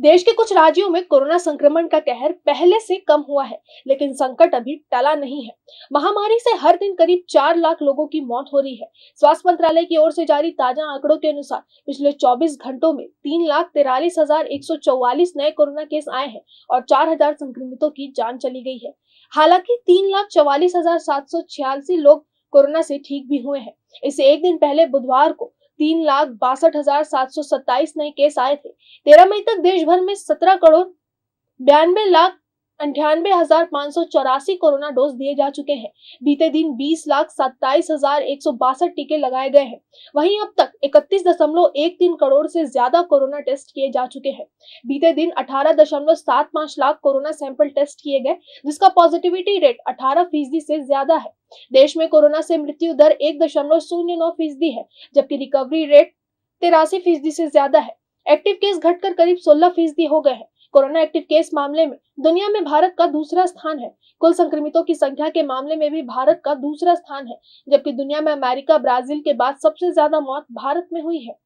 देश के कुछ राज्यों में कोरोना संक्रमण का कहर पहले से कम हुआ है लेकिन संकट अभी टला नहीं है महामारी से हर दिन करीब चार लाख लोगों की मौत हो रही है स्वास्थ्य मंत्रालय की ओर से जारी ताजा आंकड़ों के अनुसार पिछले चौबीस घंटों में तीन लाख तिरालीस हजार एक सौ चौवालीस नए कोरोना केस आए हैं और चार हजार संक्रमितों की जान चली गई है हालांकि तीन लाख चौवालीस हजार सात सौ छियासी लोग कोरोना से ठीक भी हुए हैं इससे एक दिन पहले बुधवार को तीन लाख बासठ हजार सात सौ सत्ताईस नए केस आए थे तेरह मई तक देश भर में सत्रह करोड़ बयानबे लाख अंठानवे हजार पाँच सौ चौरासी कोरोना डोज दिए जा चुके हैं बीते दिन बीस लाख सत्ताईस हजार एक सौ बासठ टीके लगाए गए हैं वहीं अब तक इकतीस दशमलव एक तीन करोड़ से ज्यादा कोरोना टेस्ट किए जा चुके हैं बीते दिन अठारह दशमलव सात पाँच लाख कोरोना सैंपल टेस्ट किए गए जिसका पॉजिटिविटी रेट अठारह फीसदी से ज्यादा है देश में कोरोना से मृत्यु दर एक दशमलव शून्य नौ फीसदी है जबकि रिकवरी रेट तिरासी फीसदी से ज्यादा है एक्टिव केस घटकर करीब सोलह फीसदी हो गए हैं कोरोना एक्टिव केस मामले में दुनिया में भारत का दूसरा स्थान है कुल संक्रमितों की संख्या के मामले में भी भारत का दूसरा स्थान है जबकि दुनिया में अमेरिका ब्राजील के बाद सबसे ज्यादा मौत भारत में हुई है